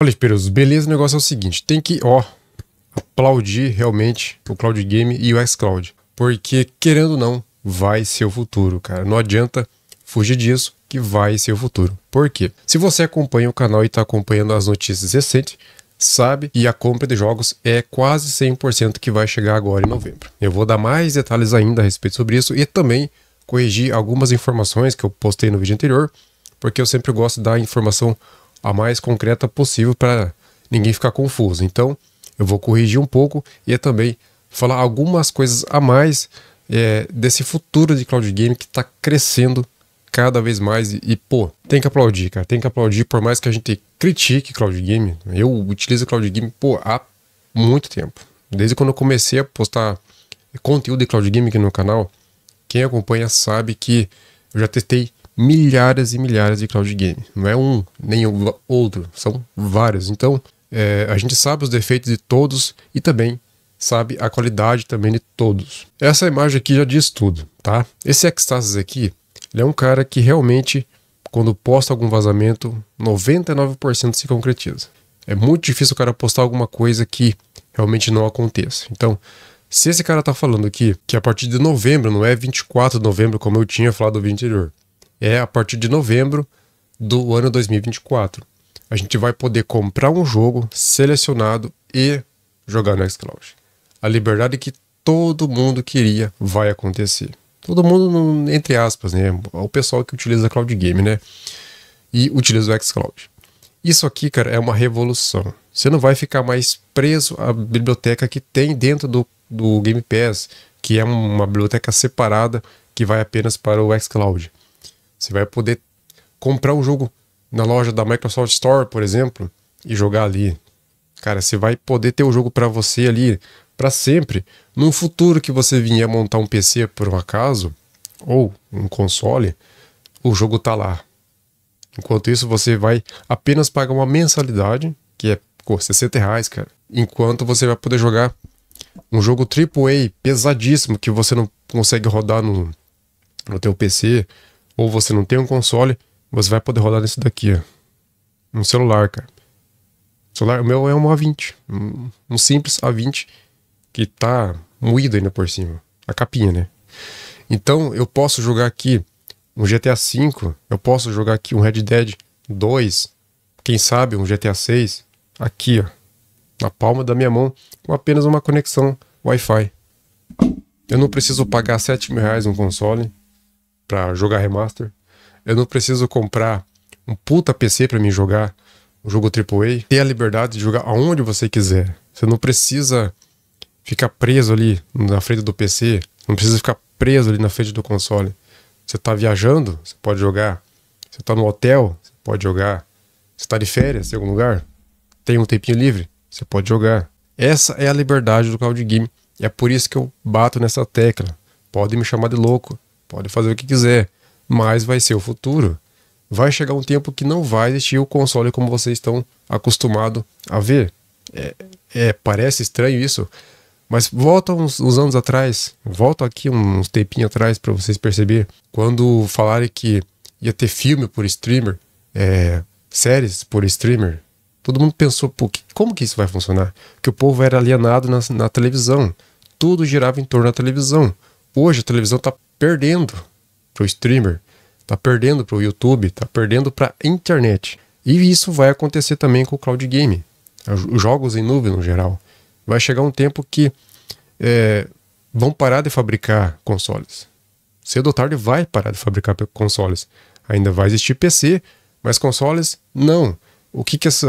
Olha, Peroso, beleza, o negócio é o seguinte, tem que, ó, aplaudir realmente o Cloud Game e o xCloud, porque querendo ou não, vai ser o futuro, cara. Não adianta fugir disso, que vai ser o futuro. Por quê? Se você acompanha o canal e está acompanhando as notícias recentes, sabe que a compra de jogos é quase 100% que vai chegar agora em novembro. Eu vou dar mais detalhes ainda a respeito sobre isso e também corrigir algumas informações que eu postei no vídeo anterior, porque eu sempre gosto da informação a mais concreta possível para ninguém ficar confuso. Então, eu vou corrigir um pouco e é também falar algumas coisas a mais é, desse futuro de cloud game que está crescendo cada vez mais e, pô, tem que aplaudir, cara, tem que aplaudir por mais que a gente critique cloud game. Eu utilizo cloud game, pô, há muito tempo. Desde quando eu comecei a postar conteúdo de cloud game aqui no canal, quem acompanha sabe que eu já testei milhares e milhares de cloud game. Não é um, nem o outro, são vários. Então, é, a gente sabe os defeitos de todos e também sabe a qualidade também de todos. Essa imagem aqui já diz tudo, tá? Esse Extasis aqui, ele é um cara que realmente, quando posta algum vazamento, 99% se concretiza. É muito difícil o cara postar alguma coisa que realmente não aconteça. Então, se esse cara tá falando aqui que a partir de novembro, não é 24 de novembro, como eu tinha falado no vídeo anterior, é a partir de novembro do ano 2024. A gente vai poder comprar um jogo selecionado e jogar no Xcloud. A liberdade que todo mundo queria vai acontecer. Todo mundo, entre aspas, né? O pessoal que utiliza a Cloud Game, né? E utiliza o Xcloud. Isso aqui, cara, é uma revolução. Você não vai ficar mais preso à biblioteca que tem dentro do, do Game Pass, que é uma biblioteca separada que vai apenas para o xCloud. Você vai poder comprar o jogo na loja da Microsoft Store, por exemplo, e jogar ali. Cara, você vai poder ter o jogo para você ali para sempre. No futuro que você vinha montar um PC por um acaso ou um console, o jogo tá lá. Enquanto isso, você vai apenas pagar uma mensalidade, que é pô, 60 reais, cara. Enquanto você vai poder jogar um jogo AAA pesadíssimo que você não consegue rodar no, no teu PC ou você não tem um console, você vai poder rodar nesse daqui, ó. Um celular, cara. O celular, o meu é um A20. Um, um simples A20 que tá moído ainda por cima. A capinha, né? Então, eu posso jogar aqui um GTA V, eu posso jogar aqui um Red Dead 2, quem sabe um GTA 6, aqui, ó, na palma da minha mão, com apenas uma conexão Wi-Fi. Eu não preciso pagar 7 mil reais um console, para jogar remaster. Eu não preciso comprar um puta PC para mim jogar um jogo AAA. tem a liberdade de jogar aonde você quiser. Você não precisa ficar preso ali na frente do PC. Não precisa ficar preso ali na frente do console. Você está viajando, você pode jogar. Você está no hotel, você pode jogar. Você está de férias em algum lugar, tem um tempinho livre, você pode jogar. Essa é a liberdade do cloud game. É por isso que eu bato nessa tecla. Podem me chamar de louco pode fazer o que quiser, mas vai ser o futuro. Vai chegar um tempo que não vai existir o console como vocês estão acostumados a ver. É, é, parece estranho isso, mas volta uns, uns anos atrás, volta aqui uns tempinhos atrás para vocês perceber quando falarem que ia ter filme por streamer, é, séries por streamer, todo mundo pensou, Pô, como que isso vai funcionar? Que o povo era alienado na, na televisão, tudo girava em torno da televisão. Hoje a televisão está perdendo para o streamer, está perdendo para o YouTube, está perdendo para a internet. E isso vai acontecer também com o cloud game, os jogos em nuvem no geral. Vai chegar um tempo que é, vão parar de fabricar consoles. Cedo ou tarde vai parar de fabricar consoles. Ainda vai existir PC, mas consoles não. O que que essa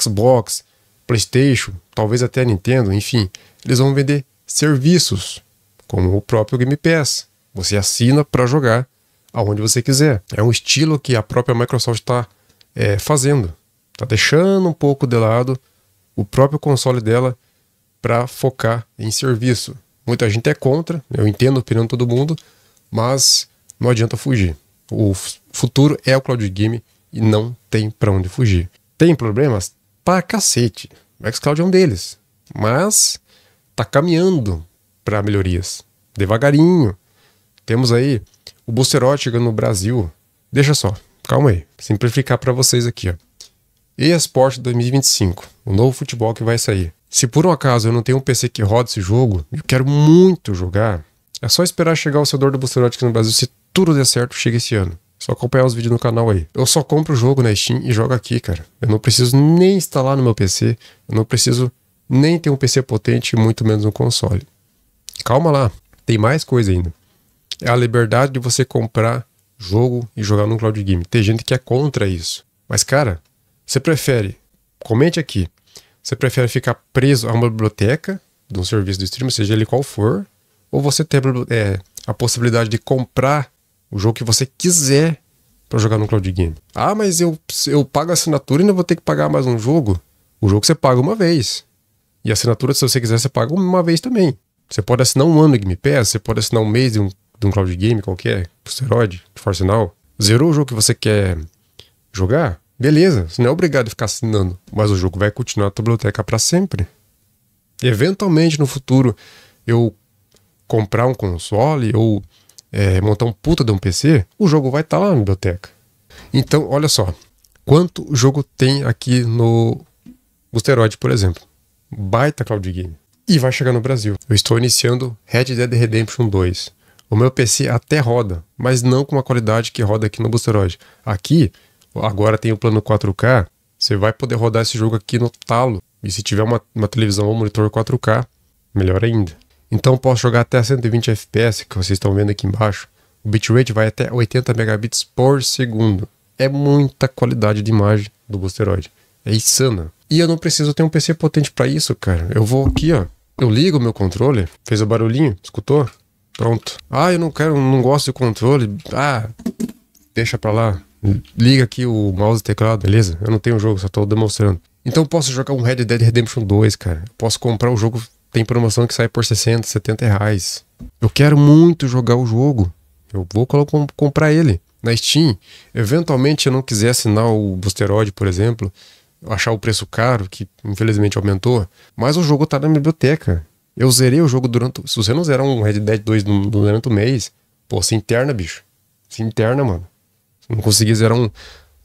Xbox, PlayStation, talvez até Nintendo, enfim, eles vão vender serviços, como o próprio Game Pass, você assina para jogar aonde você quiser. É um estilo que a própria Microsoft está é, fazendo. Está deixando um pouco de lado o próprio console dela para focar em serviço. Muita gente é contra, eu entendo a opinião de todo mundo, mas não adianta fugir. O futuro é o cloud game e não tem para onde fugir. Tem problemas? Pra cacete. O xCloud é um deles. Mas tá caminhando para melhorias. Devagarinho. Temos aí o Busterol no Brasil. Deixa só, calma aí. Simplificar para vocês aqui, ó. e E-Sport 2025, o novo futebol que vai sair. Se por um acaso eu não tenho um PC que roda esse jogo, eu quero muito jogar, é só esperar chegar o sedor do Busterot no Brasil. Se tudo der certo, chega esse ano. Só acompanhar os vídeos no canal aí. Eu só compro o jogo na Steam e jogo aqui, cara. Eu não preciso nem instalar no meu PC. Eu não preciso nem ter um PC potente, muito menos um console. Calma lá, tem mais coisa ainda é a liberdade de você comprar jogo e jogar no cloud game. Tem gente que é contra isso. Mas, cara, você prefere, comente aqui, você prefere ficar preso a uma biblioteca de um serviço do stream, seja ele qual for, ou você ter é, a possibilidade de comprar o jogo que você quiser para jogar no cloud game. Ah, mas eu, eu pago a assinatura e não vou ter que pagar mais um jogo? O jogo você paga uma vez. E a assinatura, se você quiser, você paga uma vez também. Você pode assinar um ano de Game Pass, você pode assinar um mês de um de um cloud game qualquer, Pusteroid, Forcinal, zerou o jogo que você quer jogar, beleza, você não é obrigado a ficar assinando, mas o jogo vai continuar na biblioteca para sempre. eventualmente no futuro eu comprar um console ou é, montar um puta de um PC, o jogo vai estar tá lá na biblioteca. Então, olha só, quanto jogo tem aqui no Busteroid, por exemplo. Baita cloud game. E vai chegar no Brasil. Eu estou iniciando Red Dead Redemption 2. O meu PC até roda, mas não com a qualidade que roda aqui no Boosteroid. Aqui, agora tem o plano 4K, você vai poder rodar esse jogo aqui no talo. E se tiver uma, uma televisão ou monitor 4K, melhor ainda. Então posso jogar até 120 FPS, que vocês estão vendo aqui embaixo. O bitrate vai até 80 megabits por segundo. É muita qualidade de imagem do Boosteroid. É insana. E eu não preciso ter um PC potente para isso, cara. Eu vou aqui, ó. Eu ligo o meu controle. Fez o barulhinho? Escutou? Pronto. Ah, eu não quero, não gosto de controle. Ah, deixa pra lá. Liga aqui o mouse e teclado, beleza? Eu não tenho jogo, só tô demonstrando. Então eu posso jogar um Red Dead Redemption 2, cara. posso comprar o jogo, tem promoção que sai por 60, 70 reais. Eu quero muito jogar o jogo. Eu vou comprar ele na Steam. Eventualmente eu não quiser assinar o Boosteroid, por exemplo, achar o preço caro, que infelizmente aumentou, mas o jogo tá na biblioteca. Eu zerei o jogo durante. Se você não zerar um Red Dead 2 durante o mês, pô, se interna, bicho. Se interna, mano. Se não conseguir zerar um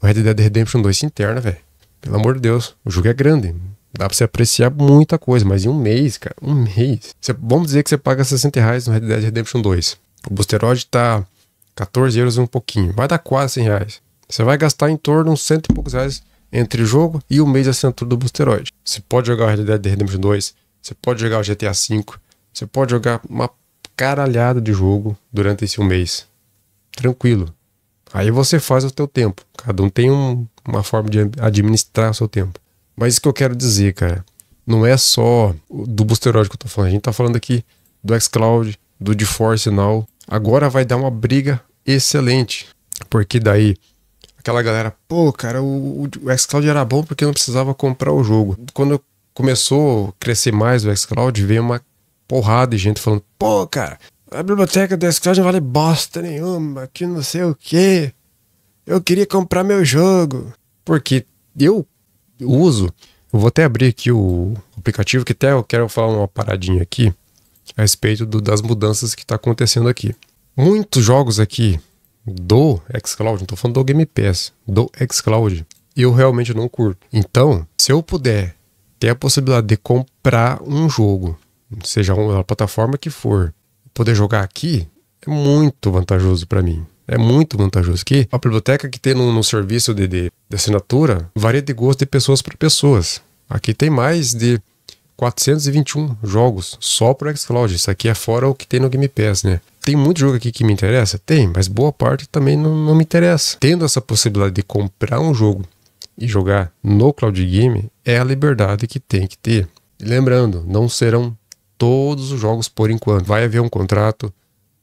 Red Dead Redemption 2, se interna, velho. Pelo amor de Deus. O jogo é grande. Dá pra você apreciar muita coisa, mas em um mês, cara, um mês. Você, vamos dizer que você paga 60 reais no Red Dead Redemption 2. O Busteroid tá 14 euros um pouquinho. Vai dar quase 100 reais. Você vai gastar em torno de uns cento e poucos reais entre o jogo e o mês de assinatura do Busteroid. Você pode jogar o Red Dead Redemption 2 você pode jogar o GTA V. Você pode jogar uma caralhada de jogo durante esse um mês. Tranquilo. Aí você faz o teu tempo. Cada um tem um, uma forma de administrar o seu tempo. Mas isso que eu quero dizer, cara, não é só do Boosteroid que eu tô falando. A gente tá falando aqui do xCloud, do GeForce Now. Agora vai dar uma briga excelente. Porque daí aquela galera, pô, cara, o, o, o xCloud era bom porque eu não precisava comprar o jogo. Quando eu começou a crescer mais o xCloud, veio uma porrada de gente falando: pô, cara, a biblioteca do xCloud não vale bosta nenhuma, que não sei o quê. Eu queria comprar meu jogo. Porque eu uso. Eu vou até abrir aqui o aplicativo, que até eu quero falar uma paradinha aqui a respeito do, das mudanças que está acontecendo aqui. Muitos jogos aqui do xCloud, não estou falando do Game Pass, do xCloud, eu realmente não curto. Então, se eu puder ter a possibilidade de comprar um jogo, seja uma plataforma que for, poder jogar aqui é muito vantajoso para mim. É muito vantajoso que a biblioteca que tem no, no serviço de, de, de, assinatura varia de gosto de pessoas para pessoas. Aqui tem mais de 421 jogos só para xCloud. Isso aqui é fora o que tem no Game Pass, né? Tem muito jogo aqui que me interessa? Tem, mas boa parte também não, não me interessa. Tendo essa possibilidade de comprar um jogo e jogar no cloud game é a liberdade que tem que ter. E lembrando, não serão todos os jogos por enquanto. Vai haver um contrato,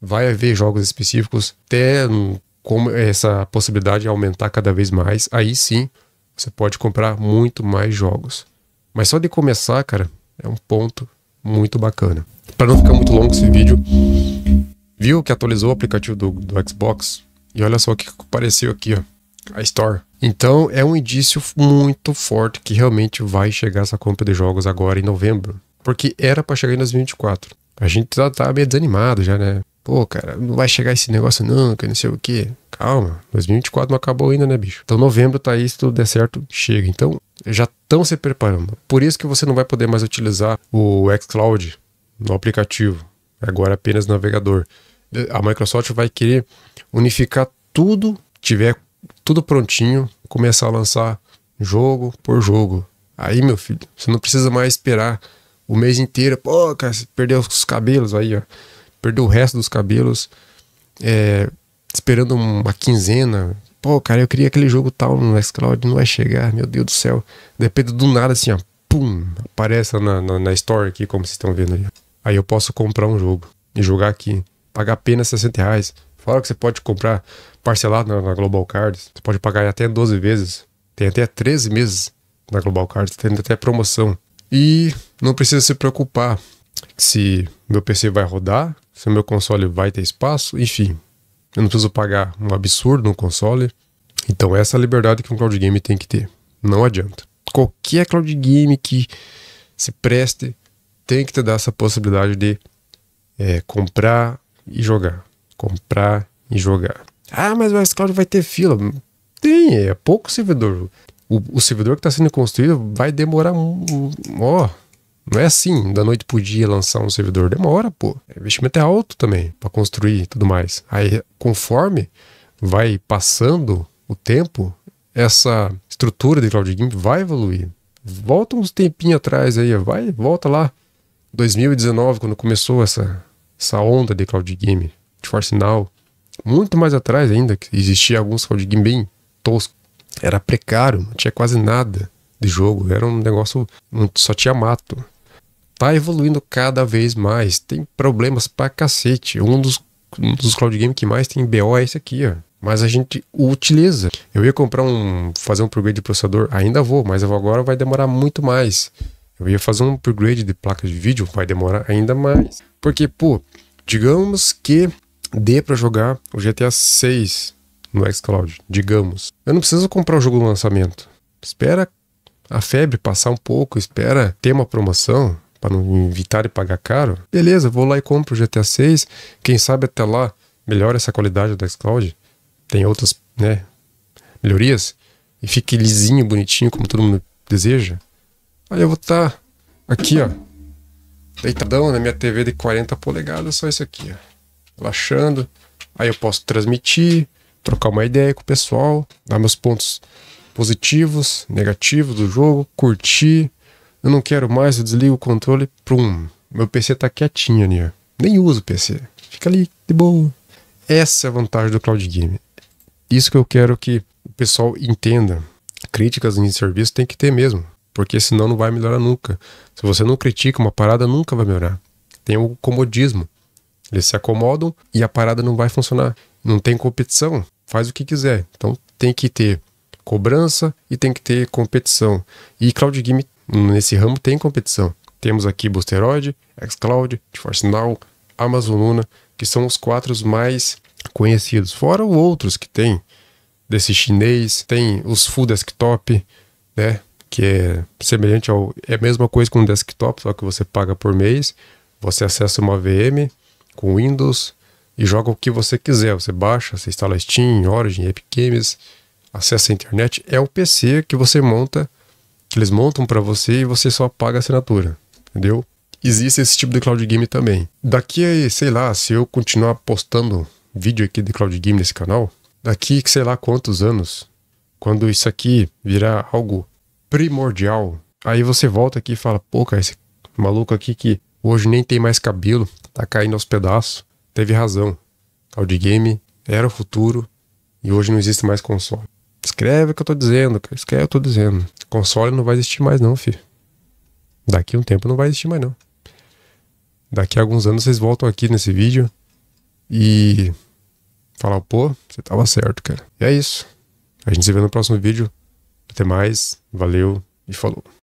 vai haver jogos específicos, até hum, como essa possibilidade aumentar cada vez mais, aí sim você pode comprar muito mais jogos. Mas só de começar, cara, é um ponto muito bacana. Para não ficar muito longo esse vídeo, viu que atualizou o aplicativo do, do Xbox? E olha só o que apareceu aqui, ó a Store. Então é um indício muito forte que realmente vai chegar essa compra de jogos agora em novembro. Porque era para chegar em 2024. A gente já tá, tá meio desanimado já, né? Pô, cara, não vai chegar esse negócio nunca, não sei o quê. Calma, 2024 não acabou ainda, né, bicho? Então novembro tá aí, se tudo der certo, chega. Então já estão se preparando. Por isso que você não vai poder mais utilizar o xCloud no aplicativo. É agora apenas navegador. A Microsoft vai querer unificar tudo que tiver tudo prontinho, começar a lançar jogo por jogo. Aí, meu filho, você não precisa mais esperar o mês inteiro. Pô, cara, você perdeu os cabelos aí, ó. Perdeu o resto dos cabelos. É, esperando uma quinzena. Pô, cara, eu queria aquele jogo tal no xCloud, não vai chegar, meu Deus do céu. Depende do nada, assim, ó. Pum! Aparece na, na, na Store aqui, como vocês estão vendo aí. Aí eu posso comprar um jogo e jogar aqui. Pagar apenas 60 reais. Fora que você pode comprar parcelado na, Global Cards. Você pode pagar até 12 vezes. Tem até 13 meses na Global Cards, tem até promoção. E não precisa se preocupar se meu PC vai rodar, se meu console vai ter espaço, enfim. Eu não preciso pagar um absurdo no console. Então essa é a liberdade que um cloud game tem que ter. Não adianta. Qualquer cloud game que se preste tem que te dar essa possibilidade de é, comprar e jogar. Comprar e jogar. Ah, mas o xCloud vai ter fila. Tem, é pouco servidor. O, o servidor que está sendo construído vai demorar um. Ó, não é assim, da noite pro dia lançar um servidor. Demora, pô. O é, investimento é alto também para construir e tudo mais. Aí, conforme vai passando o tempo, essa estrutura de cloud gaming vai evoluir. Volta uns tempinhos atrás aí, vai, volta lá. 2019, quando começou essa, essa onda de cloud game, de Force Now, muito mais atrás ainda, que existia alguns cloud game bem tosco. Era precário, não tinha quase nada de jogo, era um negócio só tinha mato. Tá evoluindo cada vez mais, tem problemas pra cacete. Um dos, um dos cloud game que mais tem BO é esse aqui, ó. Mas a gente utiliza. Eu ia comprar um. fazer um upgrade de processador, ainda vou, mas agora vai demorar muito mais. Eu ia fazer um upgrade de placa de vídeo, vai demorar ainda mais. Porque, pô, digamos que dê para jogar o GTA 6 no xCloud, digamos. Eu não preciso comprar o jogo no lançamento. Espera a febre passar um pouco, espera ter uma promoção para não evitar e pagar caro. Beleza, vou lá e compro o GTA 6. Quem sabe até lá melhora essa qualidade do xCloud. Tem outras, né, melhorias e fique lisinho, bonitinho como todo mundo deseja. Aí eu vou estar tá aqui, ó, deitadão na minha TV de 40 polegadas, só isso aqui, ó relaxando. Aí eu posso transmitir, trocar uma ideia com o pessoal, dar meus pontos positivos, negativos do jogo, curtir. Eu não quero mais, eu desligo o controle, pum, meu PC tá quietinho ali, Nem uso o PC, fica ali de boa. Essa é a vantagem do cloud game. Isso que eu quero que o pessoal entenda. Críticas em serviço tem que ter mesmo, porque senão não vai melhorar nunca. Se você não critica uma parada, nunca vai melhorar. Tem o comodismo. Eles se acomodam e a parada não vai funcionar. Não tem competição, faz o que quiser. Então tem que ter cobrança e tem que ter competição. E cloud game nesse ramo tem competição. Temos aqui Boosteroid, xCloud, GeForce Now, Amazon Luna, que são os quatro mais conhecidos. Fora outros que tem desse chinês, tem os full desktop, né? Que é semelhante ao. É a mesma coisa com um desktop, só que você paga por mês. Você acessa uma VM, com Windows e joga o que você quiser. Você baixa, você instala Steam, Origin, Epic Games, acessa a internet. É o PC que você monta, que eles montam para você e você só paga a assinatura, entendeu? Existe esse tipo de cloud game também. Daqui, sei lá, se eu continuar postando vídeo aqui de cloud game nesse canal, daqui que sei lá quantos anos, quando isso aqui virar algo primordial, aí você volta aqui e fala, pô, cara, esse maluco aqui que hoje nem tem mais cabelo, tá caindo aos pedaços. Teve razão. de Game era o futuro e hoje não existe mais console. Escreve o que eu tô dizendo, cara. Escreve o que eu tô dizendo. Console não vai existir mais, não, filho. Daqui um tempo não vai existir mais, não. Daqui a alguns anos vocês voltam aqui nesse vídeo e falar, pô, você tava certo, cara. E é isso. A gente se vê no próximo vídeo. Até mais. Valeu e falou.